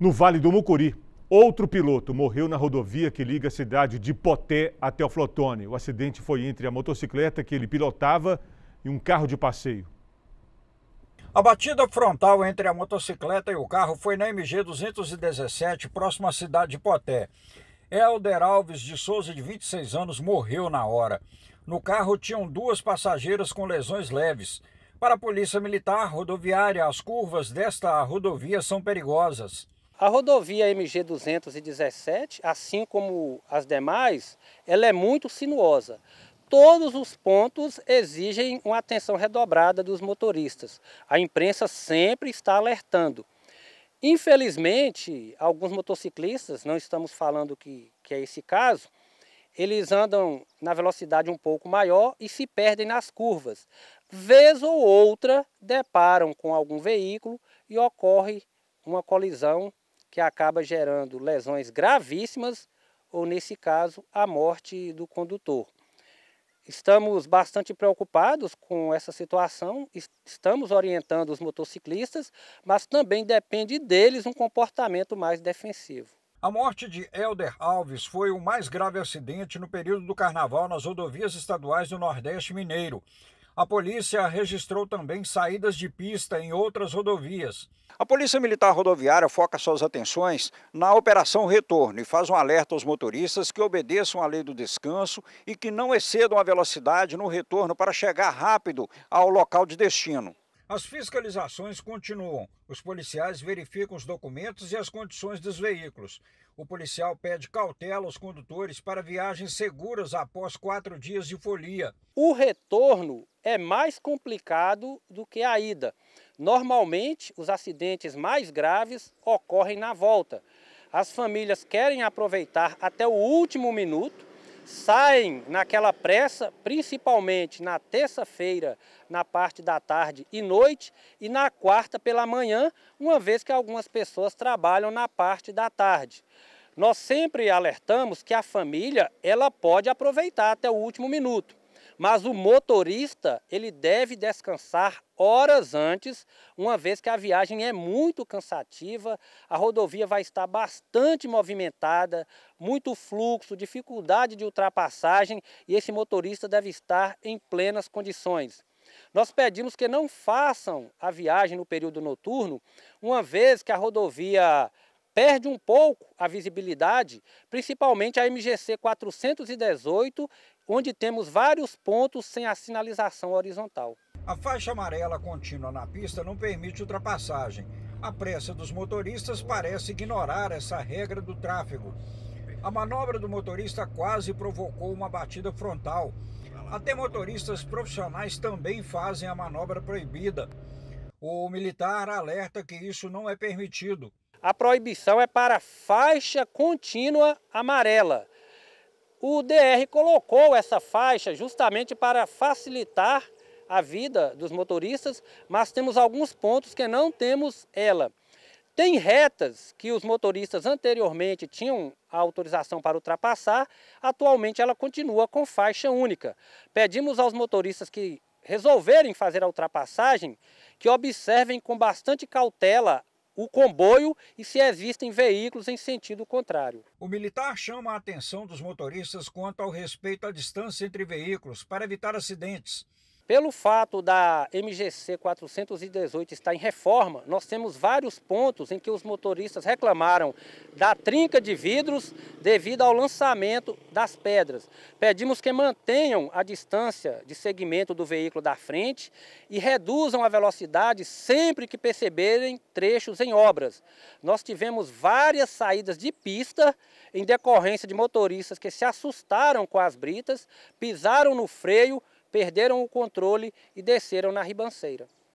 No Vale do Mucuri, outro piloto morreu na rodovia que liga a cidade de Poté até o Flotone. O acidente foi entre a motocicleta que ele pilotava e um carro de passeio. A batida frontal entre a motocicleta e o carro foi na MG 217, próximo à cidade de Poté. Helder Alves de Souza, de 26 anos, morreu na hora. No carro tinham duas passageiras com lesões leves. Para a Polícia Militar Rodoviária, as curvas desta rodovia são perigosas. A rodovia MG 217, assim como as demais, ela é muito sinuosa. Todos os pontos exigem uma atenção redobrada dos motoristas. A imprensa sempre está alertando. Infelizmente, alguns motociclistas, não estamos falando que, que é esse caso, eles andam na velocidade um pouco maior e se perdem nas curvas. Vez ou outra, deparam com algum veículo e ocorre uma colisão que acaba gerando lesões gravíssimas ou, nesse caso, a morte do condutor. Estamos bastante preocupados com essa situação, estamos orientando os motociclistas, mas também depende deles um comportamento mais defensivo. A morte de Helder Alves foi o mais grave acidente no período do carnaval nas rodovias estaduais do Nordeste Mineiro. A polícia registrou também saídas de pista em outras rodovias. A Polícia Militar Rodoviária foca suas atenções na Operação Retorno e faz um alerta aos motoristas que obedeçam à lei do descanso e que não excedam a velocidade no retorno para chegar rápido ao local de destino. As fiscalizações continuam. Os policiais verificam os documentos e as condições dos veículos. O policial pede cautela aos condutores para viagens seguras após quatro dias de folia. O retorno é mais complicado do que a ida. Normalmente, os acidentes mais graves ocorrem na volta. As famílias querem aproveitar até o último minuto saem naquela pressa, principalmente na terça-feira, na parte da tarde e noite, e na quarta pela manhã, uma vez que algumas pessoas trabalham na parte da tarde. Nós sempre alertamos que a família ela pode aproveitar até o último minuto. Mas o motorista, ele deve descansar horas antes, uma vez que a viagem é muito cansativa, a rodovia vai estar bastante movimentada, muito fluxo, dificuldade de ultrapassagem e esse motorista deve estar em plenas condições. Nós pedimos que não façam a viagem no período noturno, uma vez que a rodovia perde um pouco a visibilidade, principalmente a MGC 418 onde temos vários pontos sem a sinalização horizontal. A faixa amarela contínua na pista não permite ultrapassagem. A pressa dos motoristas parece ignorar essa regra do tráfego. A manobra do motorista quase provocou uma batida frontal. Até motoristas profissionais também fazem a manobra proibida. O militar alerta que isso não é permitido. A proibição é para faixa contínua amarela. O DR colocou essa faixa justamente para facilitar a vida dos motoristas, mas temos alguns pontos que não temos ela. Tem retas que os motoristas anteriormente tinham a autorização para ultrapassar, atualmente ela continua com faixa única. Pedimos aos motoristas que resolverem fazer a ultrapassagem que observem com bastante cautela o comboio e se existem veículos em sentido contrário. O militar chama a atenção dos motoristas quanto ao respeito à distância entre veículos para evitar acidentes. Pelo fato da MGC 418 estar em reforma, nós temos vários pontos em que os motoristas reclamaram da trinca de vidros devido ao lançamento das pedras. Pedimos que mantenham a distância de segmento do veículo da frente e reduzam a velocidade sempre que perceberem trechos em obras. Nós tivemos várias saídas de pista em decorrência de motoristas que se assustaram com as britas, pisaram no freio, perderam o controle e desceram na ribanceira.